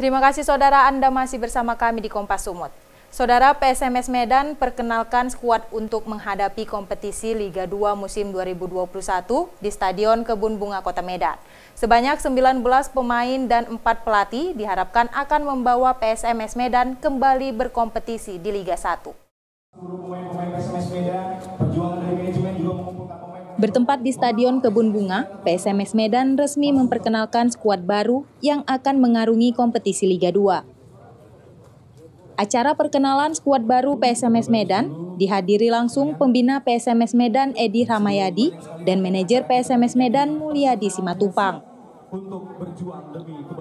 Terima kasih saudara Anda masih bersama kami di Kompas Sumut. Saudara PSMS Medan perkenalkan skuad untuk menghadapi kompetisi Liga 2 musim 2021 di Stadion Kebun Bunga Kota Medan. Sebanyak 19 pemain dan 4 pelatih diharapkan akan membawa PSMS Medan kembali berkompetisi di Liga 1. Bertempat di Stadion Kebun Bunga, PSMS Medan resmi memperkenalkan skuad baru yang akan mengarungi kompetisi Liga 2. Acara perkenalan skuad baru PSMS Medan dihadiri langsung pembina PSMS Medan Edi Ramayadi dan manajer PSMS Medan Mulyadi Simatupang.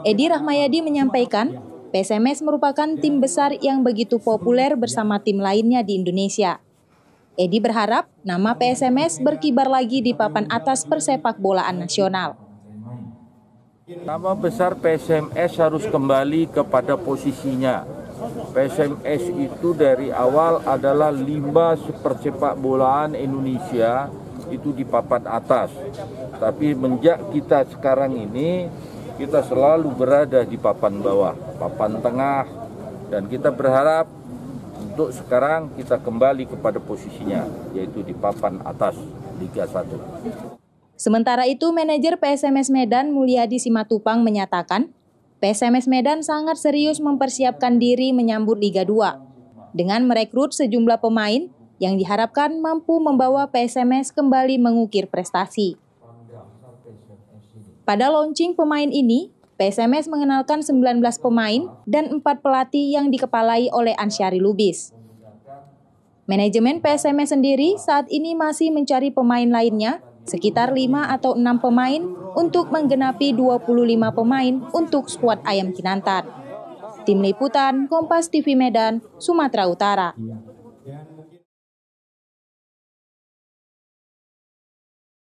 Edi Rahmayadi menyampaikan, PSMS merupakan tim besar yang begitu populer bersama tim lainnya di Indonesia. Edi berharap nama PSMS berkibar lagi di papan atas persepak bolaan nasional. Nama besar PSMS harus kembali kepada posisinya. PSMS itu dari awal adalah lima persepak bolaan Indonesia itu di papan atas. Tapi menjak kita sekarang ini kita selalu berada di papan bawah, papan tengah dan kita berharap untuk sekarang kita kembali kepada posisinya, yaitu di papan atas Liga 1. Sementara itu, manajer PSMS Medan Mulyadi Simatupang menyatakan, PSMS Medan sangat serius mempersiapkan diri menyambut Liga 2 dengan merekrut sejumlah pemain yang diharapkan mampu membawa PSMS kembali mengukir prestasi. Pada launching pemain ini, PSMS mengenalkan 19 pemain dan 4 pelatih yang dikepalai oleh Ansyari Lubis. Manajemen PSMS sendiri saat ini masih mencari pemain lainnya, sekitar 5 atau 6 pemain untuk menggenapi 25 pemain untuk skuad Ayam Kinantan. Tim Liputan, Kompas TV Medan, Sumatera Utara.